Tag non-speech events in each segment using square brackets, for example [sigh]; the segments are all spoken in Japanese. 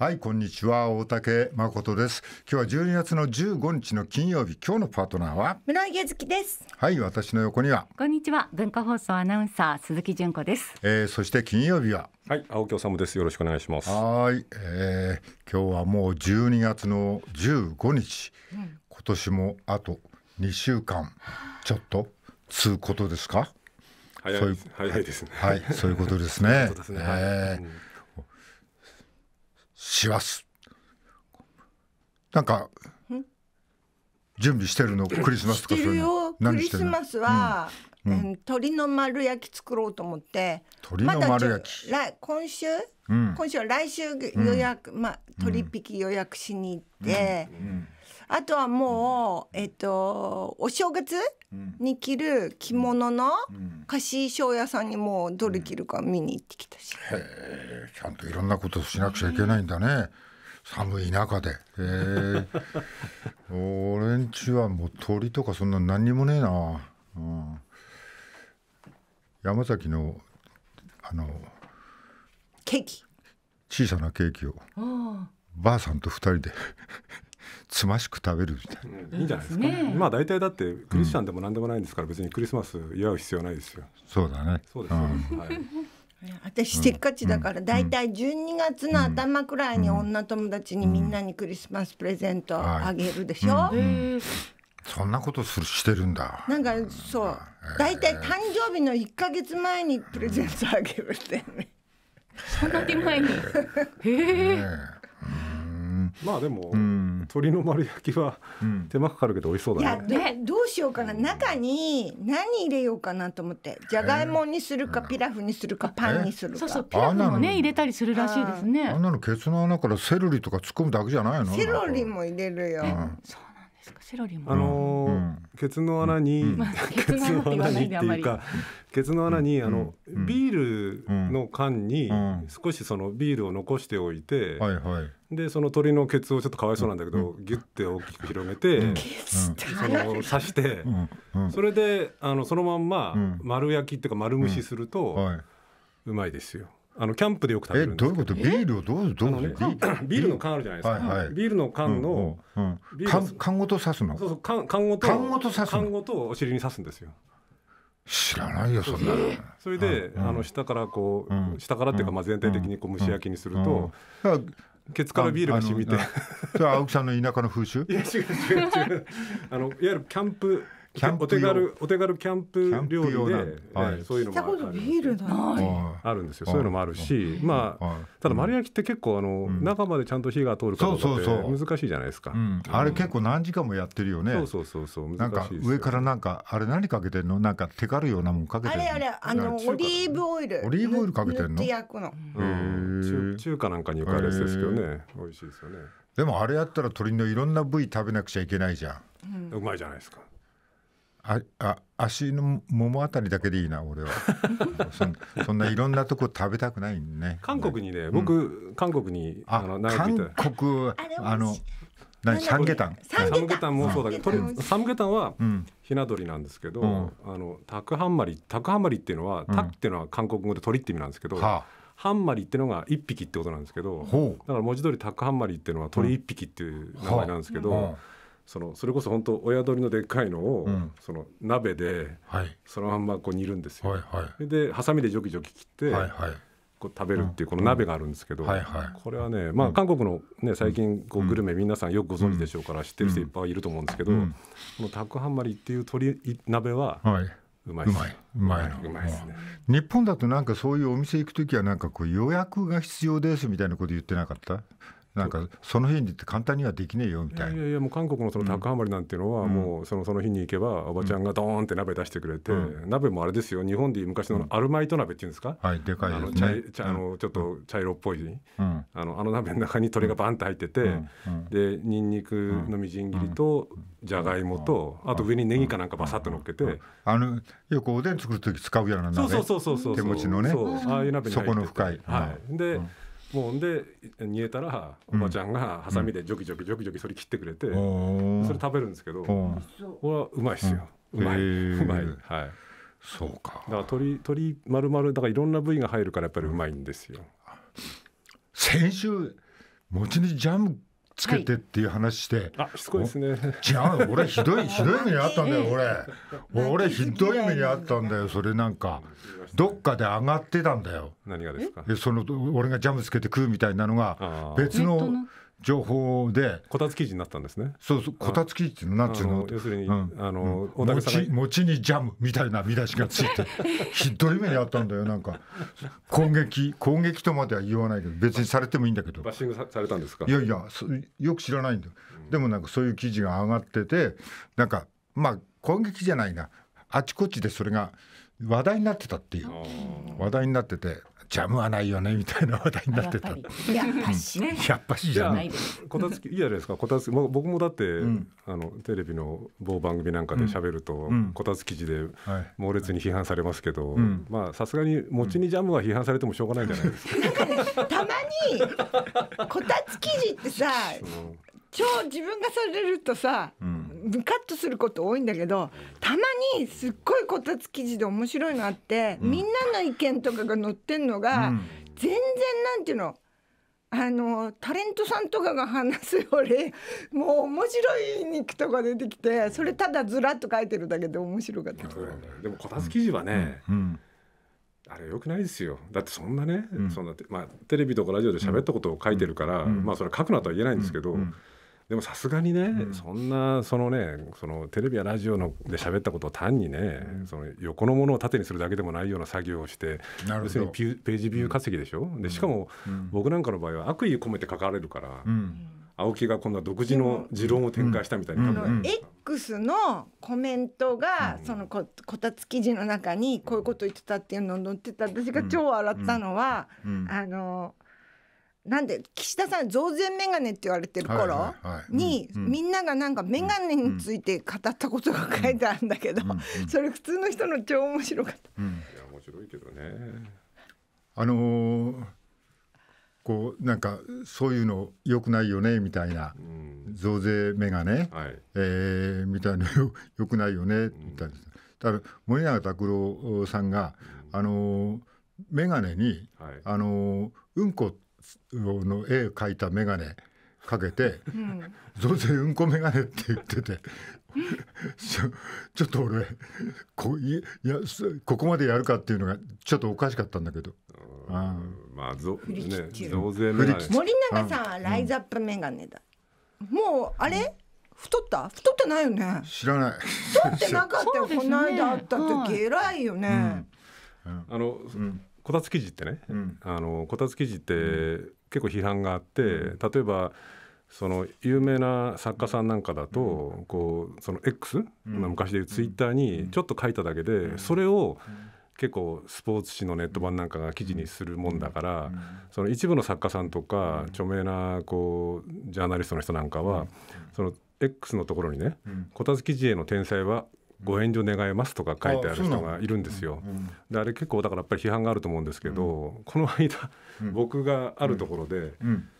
はい、こんにちは。大竹誠です。今日は12月の15日の金曜日、今日のパートナーは室井月です。はい、私の横にはこんにちは。文化放送アナウンサー鈴木純子です。えー、そして金曜日ははい、青木治です。よろしくお願いします。はい、えー、今日はもう12月の15日、うん、今年もあと2週間ちょっとつうことですか。早い早いですね。はい、そういうことですね。[laughs] そうですね。えー、うんします。なんか準備してるのクリスマスとかそういうのクリスマスは、うん、鶏の丸焼き作ろうと思って鶏の丸焼き、ま、今週、うん、今週は来週予約、うん、まあ、鶏引き予約しに行って。うんあとはもう、えっと、お正月に着る着物の貸衣装屋さんにもうどれ着るか見に行ってきたし、うん、へえちゃんといろんなことしなくちゃいけないんだね寒い中でへえ [laughs] 俺んちはもう鳥とかそんな何にもねえな、うん、山崎のあのケーキ小さなケーキをばあさんと2人でつましく食べるみたいな、いいんじゃないですか、ね、まあ大体だってクリスチャンでもなんでもないんですから、別にクリスマス祝う必要ないですよそうだねそうです、ね、はい私せっかちだから大体12月の頭くらいに女友達にみんなにクリスマスプレゼントあげるでしょ、はいうんそんなことするしてるんだ。なんかそう、大、体、誕生日の一か月前にプレゼントあげるってね。[laughs] そんなに前に。へえ。まあでも、うん鶏の丸焼きは手間かかるけど美味しそうだね。いやねどうしようかな中に何入れようかなと思ってじゃがいもにするかピラフにするかパンにするか。そうそうピラフもね入れたりするらしいですね。あんなのケツの穴からセロリとか突っ込むだけじゃないの？セロリも入れるよ。そうなんですかセロリも。あのー、ケツの穴に、ケツの穴にっていうか。ケツの穴に、あの、ビールの缶に、少しそのビールを残しておいて、はいはい、でその鳥のケツをちょっとかわいそうなんだけど、うん、ギュッて大きく広げて、うん、その刺して、うん、それであのそのまんま丸焼きっていうか丸蒸しすると、はい、うまいですよ。あのキャンプでよく食べるんですけど。えどういうこと？ビールをどうどう、ね、[coughs] ビールの缶あるじゃないですか。はいはい、ビールの缶の、うんうん、缶缶ごと刺すの。そうそう缶ごと缶ごと刺す缶ごとお尻に刺すんですよ。知らないよそんなそれで、うん、あの下からこう、うん、下からっていうか、まあ、全体的にこう蒸し焼きにすると、うん、ケツからビールが染みてそれは青木さんの田舎の風習いや違う違う違うあのいわゆるキャンプキャンプお手軽お手軽キャンプ料理で、はい、そういうのもあるんですよそういうのもあるしまあただ丸焼きって結構あの、中までちゃんと火が通るかどうかって難しいじゃないですか、あれ結構何時間もやってるよねそうそうそうそうなんか上からなんかあれ何かけてんのなんか手軽ようなもんかけてあれあれあのオリーブオイルオリーブオイルかけてんの中中華なんかによくあるですけどね美味しいですよねでもあれやったら鶏のいろんな部位食べなくちゃいけないじゃん、うまいじゃないですかああ足のももあたりだけでいいな俺は [laughs] そそんないろんなとこ食べたくないね韓国にね、うん、僕韓国にあの韓国あの何サムゲタンサムゲタンもそうだけど、サムゲタンはひな鳥なんですけど、うん、あのタクハンマリタクハンマリっていうのは、タクっていうのは韓国語で鳥って意味なんですけど、はあハンマリってのが1匹ってことなんですけどだから文字通りタックハンマリっていうのは鳥1匹っていう名前なんですけど、うんそのそれこそ本当親鳥のでっかいのを、うん、その鍋で、はい、そのまんまこう煮るんですよ。はいはい、でハサミでジョキジョキ切って、はいはい、こう食べるっていうこの鍋があるんですけど、はいはい、これはね、まあ、韓国の、ね、最近こうグルメ皆さんよくご存知でしょうから知ってる人いっぱいいると思うんですけど、このタクハンマリっていう鶏鍋は、はい、うまいですうまいうまいね日本だとなんかそういうお店行く時はなんかこう予約が必要ですみたいなこと言ってなかったなんかその日にって簡単にはできねえよみたいな。いやいやもう韓国のその宅ハマりなんていうのは、もうそのその日に行けばおばちゃんがドーンって鍋出してくれて、鍋もあれですよ日本で昔のアルマイト鍋っていうんですか、はいでかいですねあのちょっと茶色っぽい、あのあの鍋の中に鶏がバンって入ってて、でにんにくのみじん切りとじゃがいもと、あと上にネギかなんかバサッと乗っけて、あのよくおでん作る時使うような鍋そうそうそうそう手持ちのねああいう鍋にててそこの深い、はい、で、もうんで煮えたらおばちゃんがハサミでジョキジョキジョキジョキそれ切ってくれて、うん、それ食べるんですけど、これはうまいですよ、うまいうまいはいそうかだから鶏鶏丸々だからいろんな部位が入るからやっぱりうまいんですよ、先週もちにジャムつけてっていう話して、はい、あしつこいですね違う俺ひどいひどい目にあったんだよ俺俺ひどい目にあったんだよそれなんかどっかで上がってたんだよ何がですかその俺がジャムつけて食うみたいなのが別の情報でこたつ記事になったんですねそうそうこたつ記事なんていうの要するに、うん、あのち餅ちにジャムみたいな見出しがついて [laughs] ひどい目にあったんだよなんか攻撃攻撃とまでは言わないけど別にされてもいいんだけどバッシングされたんですかいやいやよく知らないんだよ、うん、でもなんかそういう記事が上がっててなんかまあ攻撃じゃないなあちこちでそれが話題になってたっていう話題になっててジャムはないよねみたいな話題になってた。いや、ぱしね。やっぱしじゃない。こたつき、いいじゃないですか。こたつき、僕もだって、あのテレビの某番組なんかで喋ると、こたつ記事で猛烈に批判されますけど、まあさすがに餅にジャムは批判されてもしょうがないじゃないですか。たまにこたつ記事ってさ、[laughs] 超自分がされるとさ。うんムカッとすること多いんだけどたまにすっごいこたつ記事で面白いのあって、うん、みんなの意見とかが載ってんのが、うん、全然なんていうのあのタレントさんとかが話すより [laughs] もう面白い肉とか出てきてそれただずらっと書いてるだけで面白かった、ね、でもこたつ記事はね、うん、あれよくないですよだってそんなね、そんなまあ、テレビとかラジオで喋ったことを書いてるから、まあそれ書くなとは言えないんですけど。でもさすがにね、うん、そんなそのねそのテレビやラジオので喋ったことを単にね、うん、その横のものを縦にするだけでもないような作業をして要するにページビュー稼ぎでしょ、うん、でしかも、僕なんかの場合は悪意込めて書かれるから、青木がこんな独自の持論を展開したみたいに書かれる、うん X のコメントが、そのここたつ記事の中にこういうこと言ってたっていうのを載ってた私が超笑ったのは、あのなんで岸田さん増税メガネって言われてる頃にみんながなんかメガネについて語ったことが書いてあるんだけどそれ普通の人の超面白かった。いや面白いけどねあのー、こうなんかそういうのよくないよねみたいな、増税メガネ、えみたいなよくないよねみたいな、うだ森永卓郎さんが、あのー、メガネに、はい、あのー、うんこっての絵描いた眼鏡かけて「増税うんこ眼鏡」って言ってて [laughs] ちょっと俺こいやここまでやるかっていうのがちょっとおかしかったんだけど。まあ、ぞね、増税メ森永さんライザップ眼鏡だ。もうあれ、太った太ってないよね知らない太ってなかったよ、この間会った時、はい、偉いよね、あの、こたつ記事ってね、うん、あのこたつ記事って結構批判があって、うん、例えばその有名な作家さんなんかだと、うん、こうその X、うん、昔でいうツイッターにちょっと書いただけで、それを結構スポーツ紙のネット版なんかが記事にするもんだから、その一部の作家さんとか、著名なこうジャーナリストの人なんかは、その X のところにね、こたつ記事への転載はご援助願いますとか書いてある人がいるんですよ。であれ結構だからやっぱり批判があると思うんですけど、この間、僕があるところで、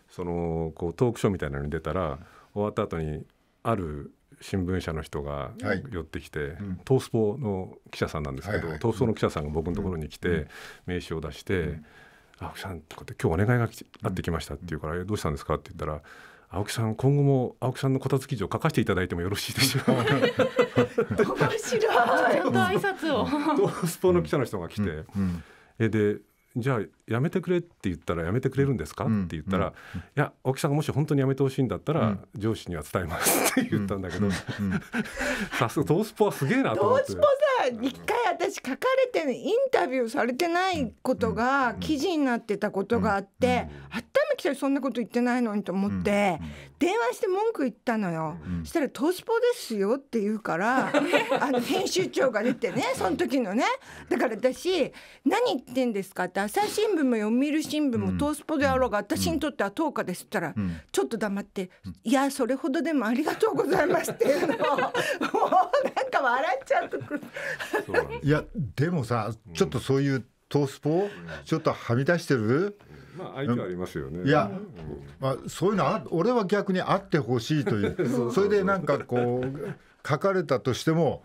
そのこうトークショーみたいなのに出たら終わった後にある新聞社の人が寄ってきて、はいうん、トースポの記者さんなんですけど、はいはい、トースポの記者さんが僕のところに来て、名刺を出して「うん、あ福さん」とかって「今日お願いがあってきました」って言うから「どうしたんですか?」って言ったら「青木さん今後も青木さんのこたつ記事を書かせていただいてもよろしいでしょうか面白いちゃんと挨拶をトースポの記者の人が来て、えでじゃあやめてくれって言ったらやめてくれるんですか、うん、って言ったら、うん、いや大木さんがもし本当にやめてほしいんだったら、上司には伝えますって言ったんだけど、[laughs] さすがトースポはすげえなと思って。スポさ一回私書かれてインタビューされてないことが記事になってたことがあって、うん、頭きたりそんなこと言ってないのにと思って、電話して文句言ったのよ、うん、したら「トースポですよ」って言うから [laughs] あの編集長が出てねその時のねだから私「何言ってんですか?」って朝日新聞聞も読売新聞もトースポであろうが、私にとっては10日ですったら、ちょっと黙って「いやそれほどでもありがとうございます」っていうのをもうなんか笑っちゃうとくる。いやでもさちょっとそういうトースポちょっとはみ出してるまあ、愛嬌ありますよね。いや、まあ、そういうのあ、俺は逆にあってほしいという。[laughs] それで、なんか、こう、書かれたとしても。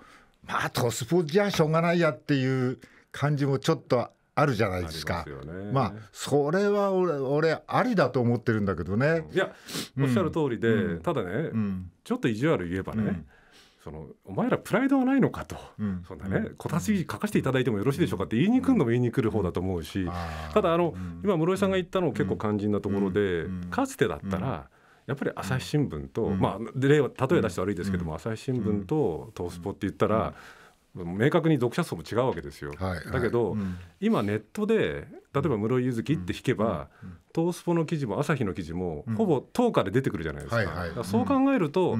まあ、トスポじゃしょうがないやっていう感じもちょっとあるじゃないですか。まね、まあそれは俺俺ありだと思ってるんだけどね。いやおっしゃる通りで、うん、ただね、うん、ちょっと意地悪言えばね、うん、そのお前らプライドはないのかと、そんなねこたち書かせていただいてもよろしいでしょうかって言いに来るのも言いに来る方だと思うし、ただあの、今室井さんが言ったのも結構肝心なところで、かつてだったら。やっぱり朝日新聞と、まあ例例え出して悪いですけども、朝日新聞と東スポって言ったら、明確に読者層も違うわけですよ、はい、だけど、うん、今ネットで例えば室井ゆずきって引けば、うん、トースポの記事も朝日の記事も、うん、ほぼ当下で出てくるじゃないですかはいはい、かそう考えると、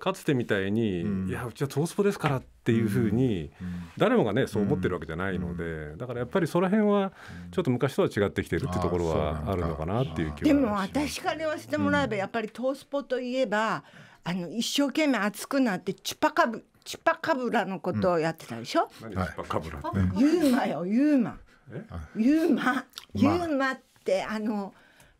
かつてみたいに、いやうちはトースポですからっていうふうに、誰もがねそう思ってるわけじゃないので、だからやっぱりその辺はちょっと昔とは違ってきてるってところはあるのかなっていう気はでも私から言わせてもらえば、やっぱりトースポといえばあの一生懸命熱くなってチュパカブチュパカブラのことをやってたでしょ、うん、何チパカブラって、ユーマよユーマユーマ [laughs] ユーマってあの、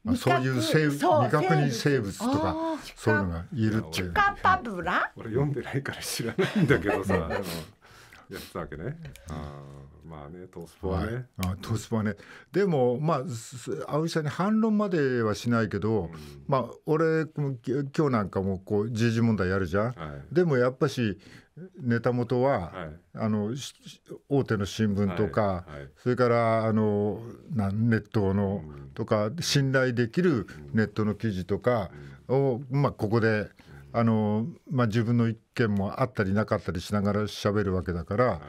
まあ、そういう生物未確認生物とかそういうのがいるっていうチュカパブラ俺読んでないから知らないんだけどさ [laughs] やってたわけね。あまあね、トースポはね。あトースポはね。でも、まあ、青木さんに反論まではしないけど、うん、まあ、俺、今日なんかもこう、時事問題やるじゃん。はい、でもやっぱし、ネタ元は、はい、あの大手の新聞とか、はいはい、それからあのなネットのとか、信頼できるネットの記事とかを、まあ、ここであの、まあ、自分の意見もあったりなかったりしながら喋るわけだから、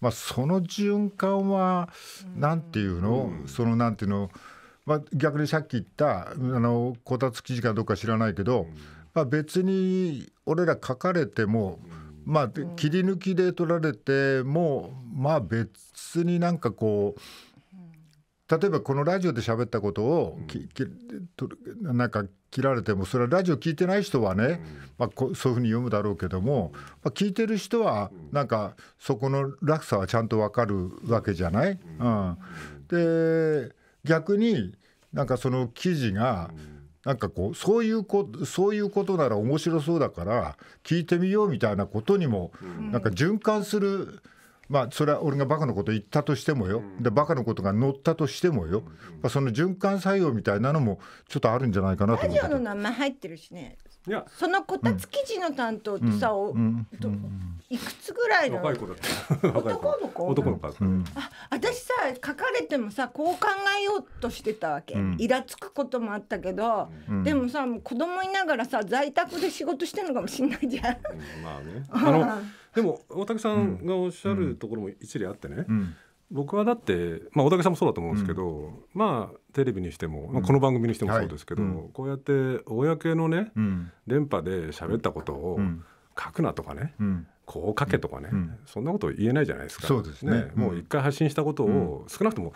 まあ、その循環は何ていうの、うん、その何ていうの、まあ、逆にさっき言ったあのこたつ記事かどうか知らないけど、まあ、別に俺ら書かれても。うんまあ、切り抜きで取られてもうまあ別になんかこう例えばこのラジオで喋ったことをき、きなんか切られてもそれはラジオ聞いてない人はね、まあ、こそういうふうに読むだろうけども、まあ、聞いてる人はなんかそこの落差はちゃんと分かるわけじゃない、うん、で逆になんかその記事が、うんなんかこうそういうこそういうことなら面白そうだから聞いてみようみたいなことにも、なんか循環する、まあ、それは俺がバカのこと言ったとしてもよ、でバカのことが乗ったとしてもよ、まあ、その循環作用みたいなのもちょっとあるんじゃないかなと思って。ラジオの名前入ってるしねいやそのこたつ記事の担当ってさ、おといくつぐらいの若い子だった男の子男の子、あ私さ書かれてもさこう考えようとしてたわけ、イラつくこともあったけど、でもさもう子供いながらさ在宅で仕事してるのかもしれないじゃん、まあねあのでも大竹さんがおっしゃるところも一理あってね、僕はだって、まあ、小竹さんもそうだと思うんですけど、うん、まあテレビにしても、まあ、この番組にしてもそうですけど、うんはい、こうやって公のね、うん、電波で喋ったことを書くなとかね、こうかけとかね、うん、そんなこと言えないじゃないですかそうですね、ね、もう一回発信したことを、少なくとも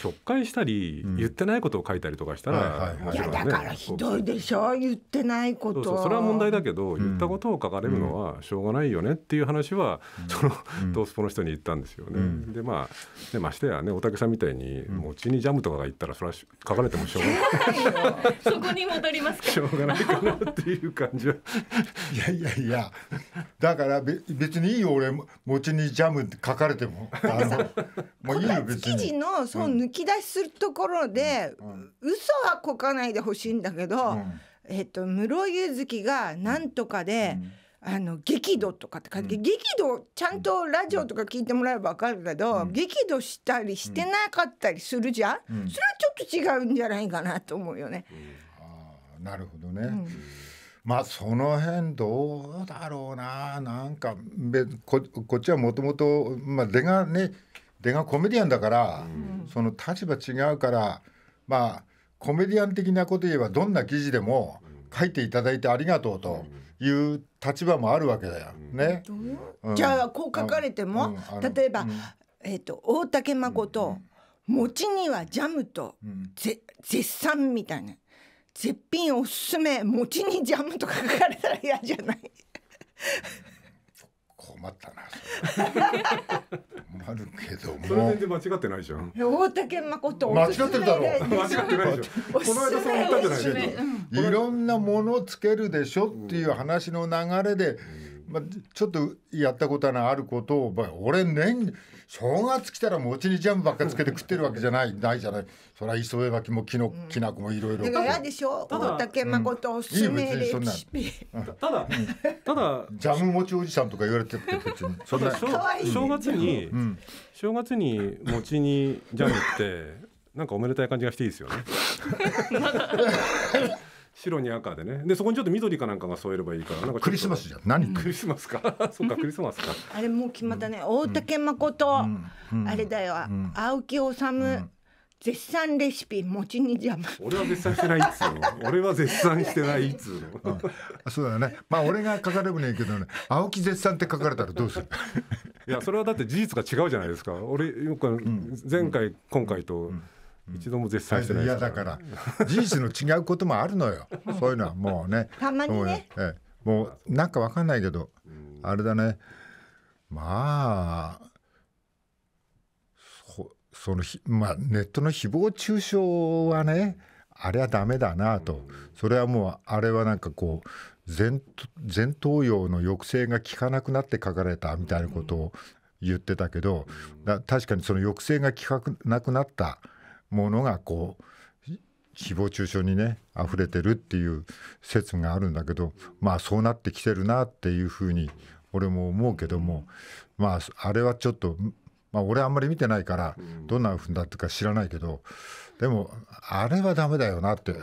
曲解したり、言ってないことを書いたりとかしたら、はいはい、ね、いやだからひどいでしょ言ってないことそれは問題だけど、言ったことを書かれるのはしょうがないよねっていう話は、その、トースポの人に言ったんですよね、でまあでましてやねおたけさんみたいに「もうちにジャム」とかが言ったらそれは書かれてもしょうがない [laughs] そこに戻りますしょうがないかなっていう感じはいやいやいやだからべ。別にいいよ俺餅にジャムって書かれても [laughs] あのもういいよ別に生地のそう抜き出しするところで、うん、嘘はこかないでほしいんだけど、うん、えっと室井ゆずきが何とかで、うん、あの激怒とかって書いて、激怒ちゃんとラジオとか聞いてもらえば分かるけど、激怒したりしてなかったりするじゃん、それはちょっと違うんじゃないかなと思うよね。あなるほどね、まあその辺どうだろうななんかここっちはもともと出がね出がコメディアンだから、うん、その立場違うからまあコメディアン的なこと言えばどんな記事でも書いていただいてありがとうと。いう立場もあるわけだよ、ね、うん、じゃあこう書かれても、うん、例えば、えーと、と大竹誠、餅にはジャムと、絶賛みたいな。絶品おすすめ餅にジャムとか書かれたら嫌じゃない [laughs] 困ったな困るけどもそれ全然間違ってないじゃん大竹誠間違ってるだろう間違ってないでしょこの間そう言ったじゃないいろんなものつけるでしょっていう話の流れで、うんまあ、ちょっとやったことのあることを、まあ、俺年正月来たら餅にジャムばっかつけて食ってるわけじゃないないじゃないそれは磯辺巻もきのきなこもいろいろだかでしょ大竹誠おすすめレシピ [laughs] ただただジャム餅おじさんとか言われてる [laughs] 別にそんな正月に、うん、正月に餅にジャムってなんかおめでたい感じがしていいですよね [laughs] 白に赤でねでそこにちょっと緑かなんかが添えればいいからなんかクリスマスじゃん何クリスマスか [laughs] そっかクリスマスかあれもう決まったね、うん、大竹誠、うん、あれだよ、うん、青木治、絶賛レシピ餅に邪魔俺は絶賛してないっつうの俺は絶賛してないっつうの、うん、そうだねまあ俺が書かれもねんけどね青木絶賛って書かれたらどうするいやそれはだって事実が違うじゃないですか俺よく前回、うん、今回と、うん一度も絶賛してないいやだから事実の違うこともあるのよ [laughs] そういうのはもうねたまにねもうなんかわかんないけどあれだねまあそのひまあ、ネットの誹謗中傷はねあれはダメだなと、それはもうあれはなんかこう前前頭葉の抑制が効かなくなって書かれたみたいなことを言ってたけど、確かにその抑制が効かなくなったものがこう誹謗中傷にね溢れてるっていう説があるんだけどまあそうなってきてるなっていうふうに俺も思うけどもまああれはちょっと、まあ、俺あんまり見てないからどんなふうになったか知らないけどでもあれはダメだよなって、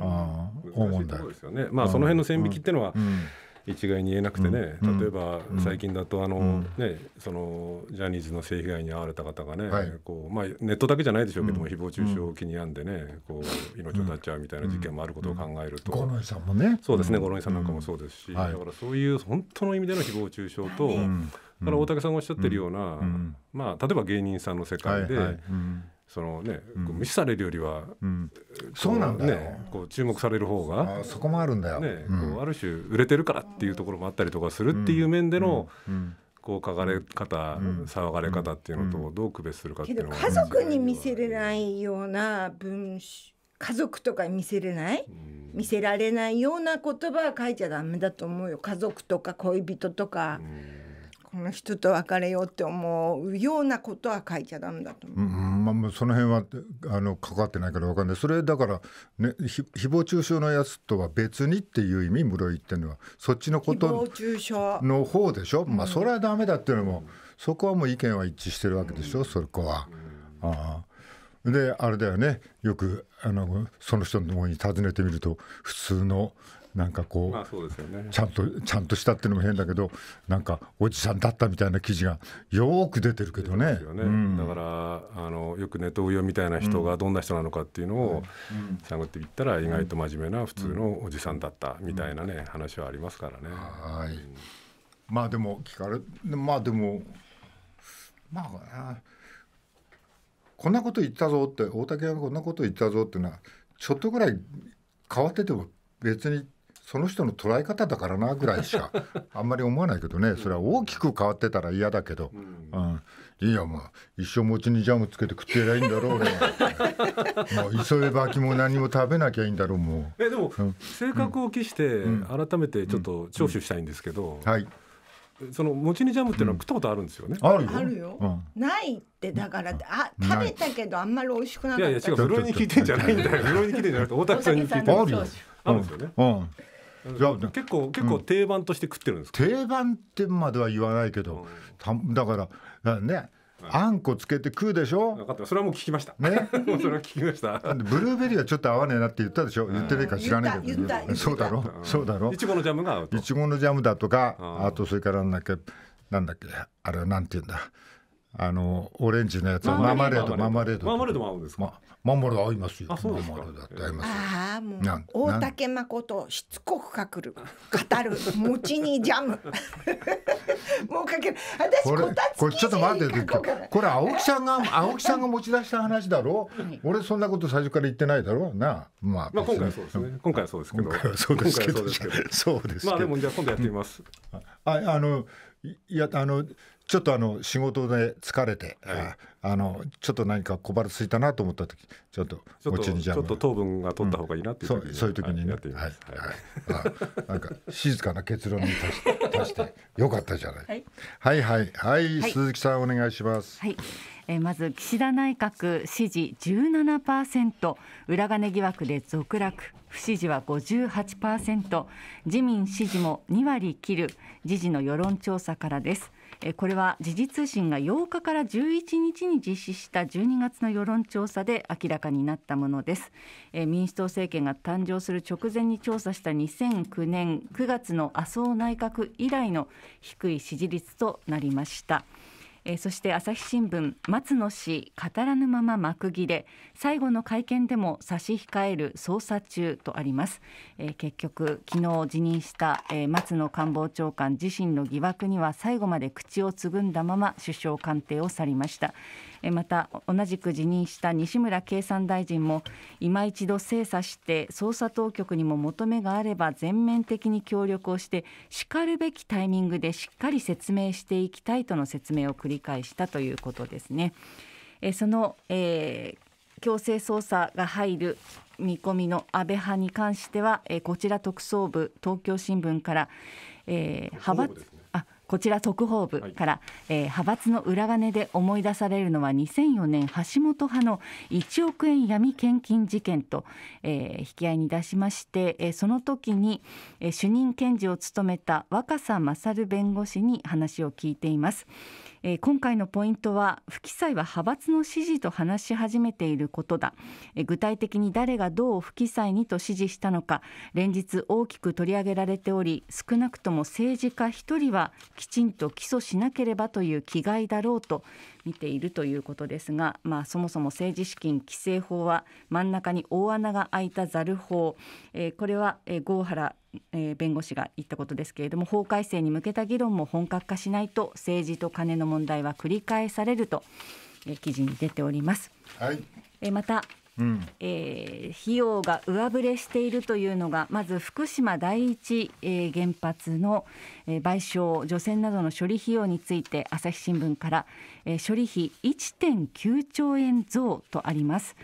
あ思うんだよ。まあ、その辺の線引きってのは、うんうん一概に言えなくてね、うん、例えば最近だとあの、うん、ね、そのジャニーズの性被害に遭われた方がね、はい、こうまあ、ネットだけじゃないでしょうけども、うん、誹謗中傷を気に病んでねこう命を絶っちゃうみたいな事件もあることを考えると、五郎さんもねそうですね五郎さんなんかもそうですし、はい、だからそういう本当の意味での誹謗中傷と、だから大竹さんがおっしゃってるような、まあ、例えば芸人さんの世界で。はいはいそのね、うん、無視されるよりは、うん、そうなんだね、こう注目される方がそこもあるんだよ、ね、うん、こうある種売れてるからっていうところもあったりとかするっていう面での、こう書かれ方、騒がれ方っていうのとどう区別するかっていうのは、家族に見せれないような文章家族とか見せれない、見せられないような言葉は書いちゃダメだと思うよ家族とか恋人とか。この人と別れようって思うようなことは書いちゃダメだと思う。うんまあ、その辺はあの関わってないから分かんないそれだから、ね、ひ誹謗中傷のやつとは別にっていう意味室井っていうのはそっちのことの方でしょ、まあ、それはダメだっていうのも、そこはもう意見は一致してるわけでしょ、うん、そこは。あであれだよねよくあのその人のところに訪ねてみると普通のなんかこう,、ちゃんとちゃんとしたっていうのも変だけどなんかおじさんだったみたいな記事がよく出てるけどね、ねうん、だからあのよくネトウヨみたいな人がどんな人なのかっていうのを探っていったら、意外と真面目な普通のおじさんだったみたいなね、話はありますからね。はい、まあでも聞かれまあでもまあこんなこと言ったぞって大竹がこんなこと言ったぞっていうのはちょっとぐらい変わってても別にその人の捉え方だからなぐらいしか [laughs] あんまり思わないけどねそれは大きく変わってたら嫌だけど、うん、うん、いいやもう一生餅にジャムつけて食ってりゃいいんだろう俺 [laughs] もう急いばきも何も食べなきゃいいんだろうもうえでも、うん、性格を期して改めてちょっと聴取したいんですけど、はいそのもちにジャムっていうのは食ったことあるんですよね。うん、あるよ。るようん、ないってだからあ食べたけどあんまり美味しくなかった。いやいや違う。風呂に聞いてんじゃないんだよ。風呂に聞いてんじゃなくて大竹さんに聞いてる。あるよ。あるんですよね。うん結構結構定番として食ってるんです定番ってまでは言わないけど、だからねあんこつけて食うでしょ。分かった。それはもう聞きました。ね。も [laughs] うそれは聞きました。ブルーベリーはちょっと合わねえなって言ったでしょ。言ってねえか知らねえけど。そうだろ。そうだろ。いちごのジャムがいちごのジャムだとか、あとそれからなんだっけ、なんだっけ、あれはなんて言うんだ。あのオレンジのやつはマーマレードマーマレードマーマレードも合うんですかママレード合いますよあそうですママレードって合いますああもう大竹誠しつこくかくる語る餅にジャム [laughs] もうかける私これこれちょっと待っててこれ青木さんが青木さんが持ち出した話だろう。俺そんなこと最初から言ってないだろうなまあ、まあ、今回そうですね今回はそうですけどそうですけどそうですけどまあでもじゃあ今度やってみます、うん、ああのいやあのちょっとあの仕事で疲れて、はい、あのちょっと何か小腹すいたなと思った時ちょっとおちにジちょっと糖分が取った方がいいなっていう、うん、そういう時にね、はいはいはい、なんか静かな結論に達して [laughs] 達してよかったじゃない、はい、はいはいはい鈴木さんお願いします。はいえまず岸田内閣支持17%裏金疑惑で続落不支持は58%自民支持も2割切る時事の世論調査からです。これは時事通信が8日から11日に実施した12月の世論調査で明らかになったものです民主党政権が誕生する直前に調査した2009年9月の麻生内閣以来の低い支持率となりました。えー、そして朝日新聞松野氏語らぬまま幕切れ最後の会見でも差し控える捜査中とあります、えー、結局昨日辞任した、えー、松野官房長官自身の疑惑には最後まで口をつぐんだまま首相官邸を去りました、また同じく辞任した西村経産大臣も今一度精査して捜査当局にも求めがあれば全面的に協力をしてしかるべきタイミングでしっかり説明していきたいとの説明を繰り返したということですね。その、えー、強制捜査が入る見込みの安倍派に関しては、こちら特捜部東京新聞から、えー、派閥こちら特報部から、はい、えー、派閥の裏金で思い出されるのは2004年橋本派の1億円闇献金事件と、えー、引き合いに出しまして、えー、その時に、えー、主任検事を務めた若狭勝弁護士に話を聞いています。えー、今回のポイントは不記載は派閥の支持と話し始めていることだ、えー、具体的に誰がどう不記載にと指示したのか連日大きく取り上げられており少なくとも政治家1人はきちんと起訴しなければという気概だろうと見ているということですが、まあ、そもそも政治資金規正法は真ん中に大穴が開いたざる法、えー、これは、えー、郷原えー、弁護士が言ったことですけれども法改正に向けた議論も本格化しないと政治とカネの問題は繰り返されると、えー、記事に出ております。はい、えー、またうん、えー、費用が上振れしているというのがまず福島第一、えー、原発の、えー、賠償除染などの処理費用について朝日新聞から、えー、処理費1.9兆円増とあります。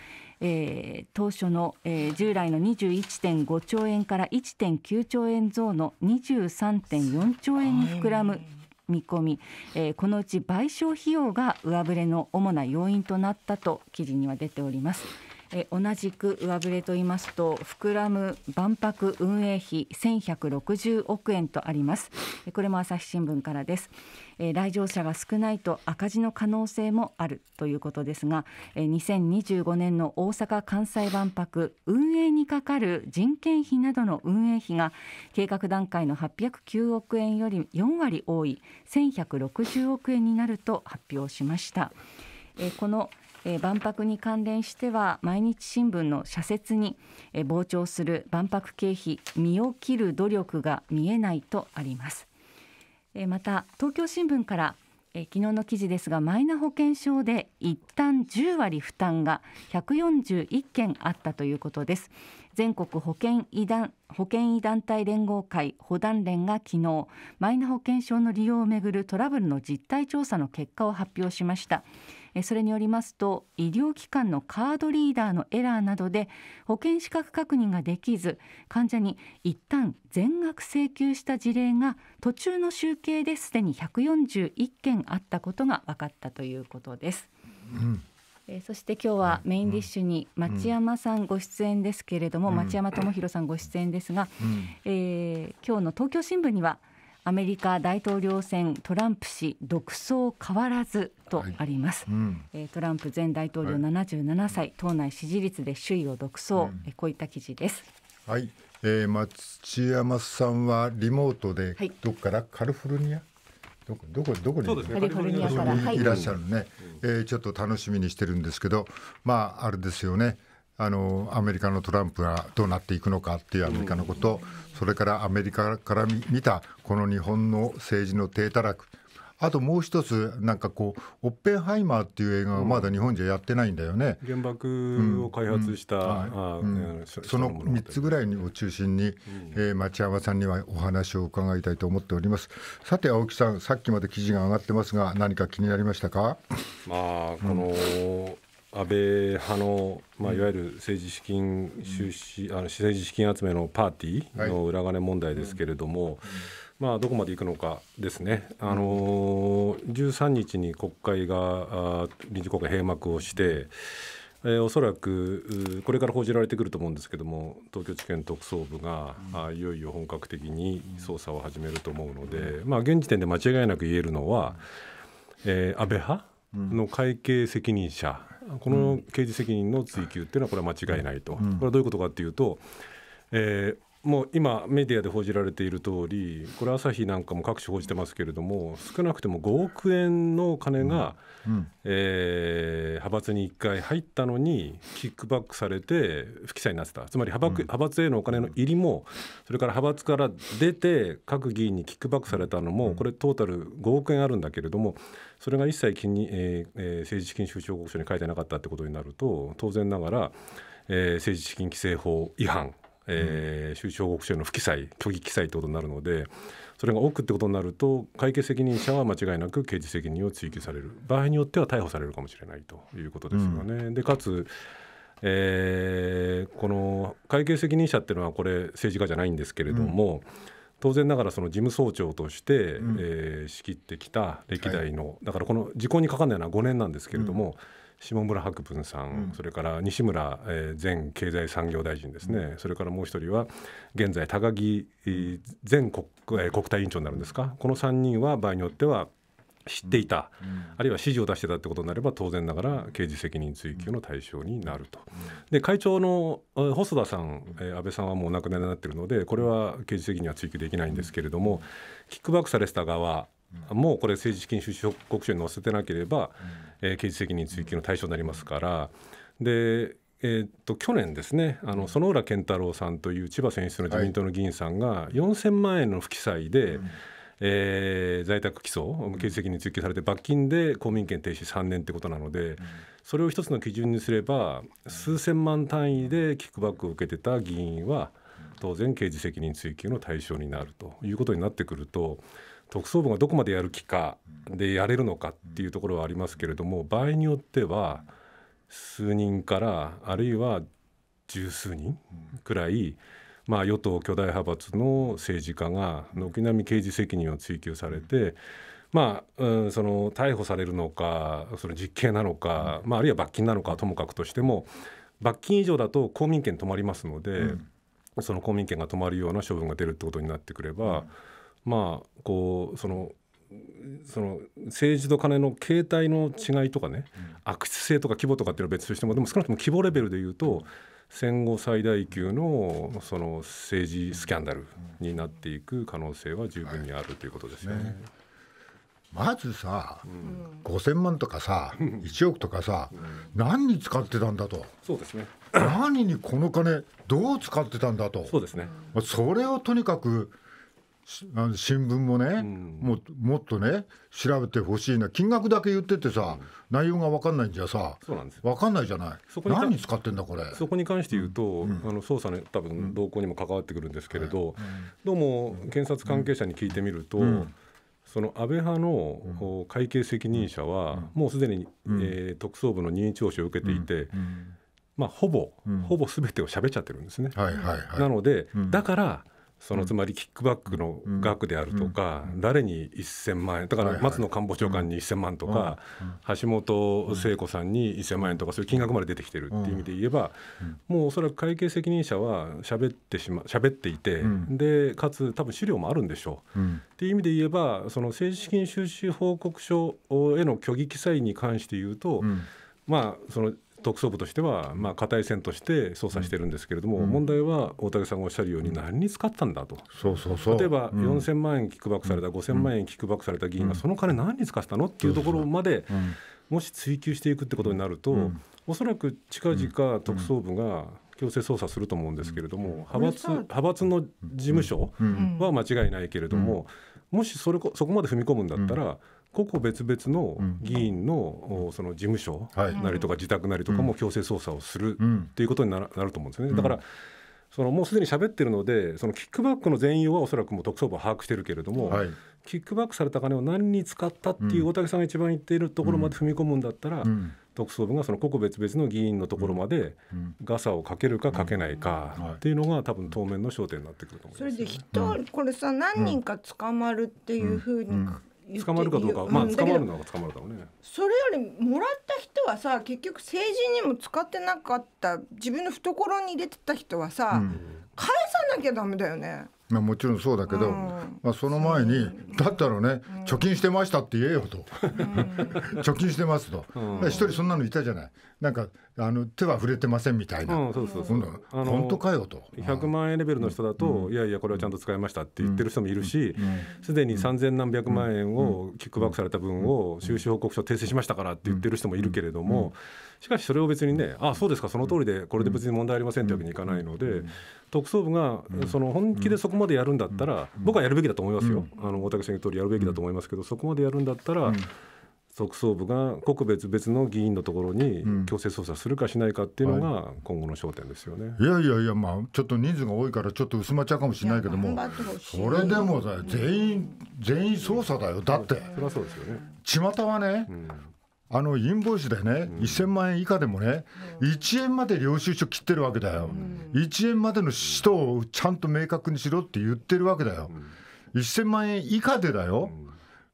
えー、当初の、えー、従来の21.5兆円から1.9兆円増の23.4兆円に膨らむ見込み、えー、このうち賠償費用が上振れの主な要因となったと記事には出ております。え同じく上振れと言いますと膨らむ万博運営費1160億円とありますこれも朝日新聞からです、え来場者が少ないと赤字の可能性もあるということですが、え2025年の大阪・関西万博運営にかかる人件費などの運営費が計画段階の809億円より4割多い1160億円になると発表しました。えこのえー、万博に関連しては毎日新聞の社説に、えー、膨張する万博経費身を切る努力が見えないとあります、えー、また東京新聞からえ昨日の記事ですがマイナ保険証で一旦10割負担が141件あったということです全国保険医団保険医団体連合会保団連が昨日マイナ保険証の利用をめぐるトラブルの実態調査の結果を発表しましたそれによりますと医療機関のカードリーダーのエラーなどで保険資格確認ができず患者に一旦全額請求した事例が途中の集計ですでに141件あったことが分かったということです。うんえそして今日はメインディッシュに町山さんご出演ですけれども、町山智博さんご出演ですが、えー、今日の東京新聞には「アメリカ大統領選トランプ氏独走変わらずとあります、はいうん、トランプ前大統領77歳、はい、党内支持率で首位を独走、うん、こういった記事です。はい、えー、町山さんはリモートでどこから、カルフォルニアどこどこどこに、ね、カリフォいらっしゃるね、はい、えー、ちょっと楽しみにしてるんですけどまああれですよねあのアメリカのトランプがどうなっていくのかっていうアメリカのこと、それからアメリカから見たこの日本の政治の低たらく、あともう一つ、なんかこう、オッペンハイマーっていう映画はまだ日本じゃやってないんだよね。原爆を開発した、その3つぐらいを中心に、うえ町山さんにはお話を伺いたいと思っております。さて、青木さん、さっきまで記事が上がってますが、何か気になりましたかまあこの、安倍派の、まあ、いわゆる政治資金収支、うん、あの政治資金集めのパーティーの裏金問題ですけれども、はいまあ、どこまでいくのかですね、あのー、13日に国会が臨時国会閉幕をして、えー、おそらくこれから報じられてくると思うんですけども東京地検特捜部が、あいよいよ本格的に捜査を始めると思うので、まあ、現時点で間違いなく言えるのは、えー、安倍派の会計責任者、この刑事責任の追及っていうのはこれは間違いないと、これはどういうことかっていうと、えー、もう今メディアで報じられている通りこれ朝日なんかも各種報じてますけれども少なくとも5億円の金が、うんうん、えー、派閥に1回入ったのにキックバックされて不記載になってたつまり派閥,、派閥へのお金の入りもそれから派閥から出て各議員にキックバックされたのもこれトータル5億円あるんだけれどもそれが一切金に、えー、政治資金収支報告書に書いてなかったってことになると当然ながら、えー、政治資金規正法違反えー、収支報告書への不記載虚偽記載ということになるのでそれが多くってことになると会計責任者は間違いなく刑事責任を追及される場合によっては逮捕されるかもしれないということですよね。うん、でかつえー、この会計責任者っていうのはこれ政治家じゃないんですけれども、うん、当然ながらその事務総長として、うん、えー、仕切ってきた歴代の、はい、だからこの時効にかかんないのは5年なんですけれども、う下村博文さん、それから西村、えー、前経済産業大臣ですね、それからもう一人は現在高木前国,、えー、国対委員長になるんですかこの3人は場合によっては知っていた、うん、あるいは指示を出してたってことになれば当然ながら刑事責任追及の対象になると、で会長の細田さん、えー、安倍さんはもう亡くなりになってるのでこれは刑事責任は追及できないんですけれども、キックバックされてた側もうこれ政治資金収支報告書に載せてなければ、えー、刑事責任追及の対象になりますからで、えー、っと去年ですねあの園浦健太郎さんという千葉選出の自民党の議員さんが4000万円の不記載で、うえー、在宅起訴、刑事責任追及されて罰金で公民権停止3年ってことなので、それを一つの基準にすれば、数千万単位でキックバックを受けてた議員は、当然、刑事責任追及の対象になるということになってくると、特捜部がどこまでやる気かでやれるのかっていうところはありますけれども場合によっては数人からあるいは十数人くらい、まあ、与党巨大派閥の政治家が軒並み刑事責任を追及されて、まあ、うん、その逮捕されるのかその実刑なのか、まあ、あるいは罰金なのかともかくとしても罰金以上だと公民権止まりますので、うん、その公民権が止まるような処分が出るってことになってくれば。うんまあこうそのその政治と金の形態の違いとかね、悪質性とか規模とかっていうのは別としてもでも少なくとも規模レベルでいうと戦後最大級のその政治スキャンダルになっていく可能性は十分にあるということですよね。はいねまずさ、うん、5000万とかさ、1億とかさ、うん、何に使ってたんだと、そうですね、何にこの金、どう使ってたんだと、そうですね、まあ、それをとにかくあの新聞もね、うん、ももっとね、調べてほしいな、金額だけ言っててさ、うん、内容が分かんないんじゃさ、そうなんです分かんないじゃない、そこに何に使ってんだ、これ。そこに関して言うと、うん、あの捜査の多分動向にも関わってくるんですけれど、どうも検察関係者に聞いてみると、その安倍派の会計責任者は、もうすでに、うん、えー、特捜部の任意聴取を受けていて、まあ、ほぼ、ほぼすべてを喋っちゃってるんですね。はいはいはい、なので、だから、うんそのつまりキックバックの額であるとか、誰に1000万円だから松野官房長官に1000万とか、橋本聖子さんに1000万円とかそういう金額まで出てきてるっていう意味で言えば、もうおそらく会計責任者はべってしまべっていて、でかつ多分資料もあるんでしょう、っていう意味で言えばその政治資金収支報告書への虚偽記載に関して言うと、まあその特捜部としては、まあ、固い線として捜査してるんですけれども、うん、問題は大竹さんがおっしゃるように、何に使ったんだと、う例えば、う4000万円キックバックされた、5000万円キックバックされた議員が、その金、何に使ったのっていうところまで、もし追及していくってことになると、うん、おそらく近々、特捜部が強制捜査すると思うんですけれども、派閥派閥の事務所は間違いないけれども、もしそれこそこまで踏み込むんだったら、個々別々の議員の,、その事務所なりとか自宅なりとかも強制捜査をするっていうことになると思うんですね。だから、そのもうすでに喋ってるのでそのキックバックの全容はおそらくもう特捜部は把握してるけれども、はい、キックバックされた金を何に使ったっていう大竹さんが一番言っているところまで踏み込むんだったら、うん、特捜部がその個々別々の議員のところまでガサをかけるかかけないかっていうのが多分当面の焦点になってくると思います、ね、それで人、これさ何人か捕まるっていうふうに、捕まるかどうか、まあ捕まるのは捕まるだろうね。それよりもらった人はさ、結局政治にも使ってなかった自分の懐に入れてた人はさ、うん、返さなきゃダメだよね。まあ、もちろんそうだけど、うん、まあ、その前に、だったらね、うん、貯金してましたって言えよと、[laughs] 貯金してますと、一人そんなのいたじゃない、なんかあの手は触れてませんみたいな、本当かよと。100万円レベルの人だと、いやいや、これはちゃんと使いましたって言ってる人もいるし、すで、に3000何百万円をキックバックされた分を収支報告書訂正しましたからって言ってる人もいるけれども。しかしそれを別にねあそうですかその通りでこれで別に問題ありませんというわけにいかないので、特捜部がその本気でそこまでやるんだったら、僕はやるべきだと思いますよ、あの大竹さんの通りやるべきだと思いますけど、そこまでやるんだったら、特捜部が国別別の議員のところに強制捜査するかしないかっていうのが今後の焦点ですよね、うんはい、いやいやいや、まあ、ちょっと人数が多いからちょっと薄まっちゃうかもしれないけども、それでも全員、全員捜査だよ、だって、それはそうですよね巷はね、うん、あのインボイスでね、うん、1000万円以下でもね、うん、1円まで領収書切ってるわけだよ、うん、1円までの使途をちゃんと明確にしろって言ってるわけだよ、うん、1000万円以下でだよ、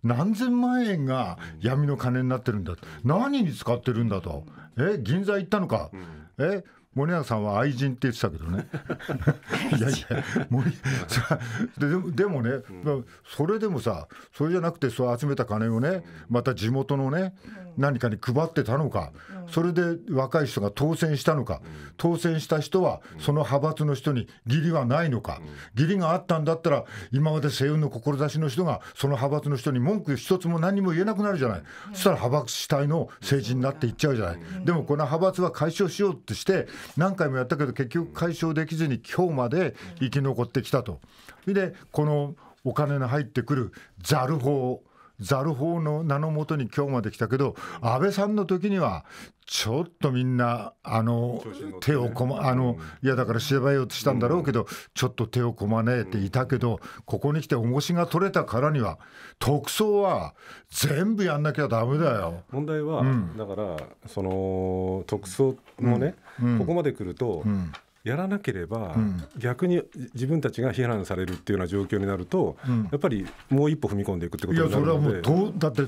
うん、何千万円が闇の金になってるんだ、何に使ってるんだと、え銀座行ったのか、え森永さんは愛人って言ってたけどね、[laughs] いやいや、森ででもね、それでもさ、それじゃなくて、そう集めた金をね、また地元のね、何かに配ってたのか、それで若い人が当選したのか、当選した人はその派閥の人に義理はないのか、義理があったんだったら、今まで西運の志の人が、その派閥の人に文句一つも何も言えなくなるじゃない、そしたら派閥主体の政治になっていっちゃうじゃない、でもこの派閥は解消しようとして、何回もやったけど、結局解消できずに、今日まで生き残ってきたと。でこのお金の入ってくるザル法ざる法の名のもとに今日まで来たけど、安倍さんの時には、ちょっとみんな、あの、手をこま、あの、いやだから芝居をしたんだろうけど、ちょっと手をこまねえていたけど、ここに来て重しが取れたからには、特捜は全部やんなきゃだめだよ。問題は、だから、その、特捜もね、ここまで来ると、やらなければ、逆に自分たちが批判されるっていうような状況になると、やっぱりもう一歩踏み込んでいくってことになるのでいやそれはもうどだって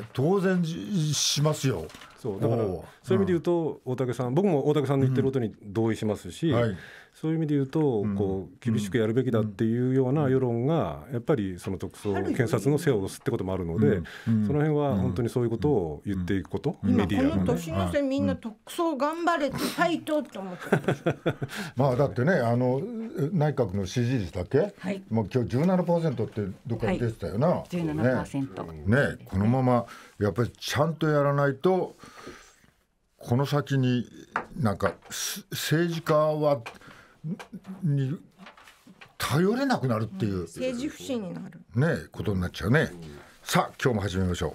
ね当然しますよ。そうだからそういう意味で言うと、大竹さん僕も大竹さんの言ってることに同意しますし、はい、そういう意味で言うと、こう厳しくやるべきだっていうような世論がやっぱりその特捜検察の背を押すってこともあるので、その辺は本当にそういうことを言っていくこと、メディアが、ね、年の瀬みんな特捜頑張れてファイトって思ってま [laughs] あだってねあの内閣の支持率だけ、はい、もう今日17%ってどっかに出てたよな、はい、17%ねねこのまま、やっぱりちゃんとやらないとこの先になんか政治家はに頼れなくなるっていう、政治不信になるねことになっちゃうね、さあ今日も始めましょう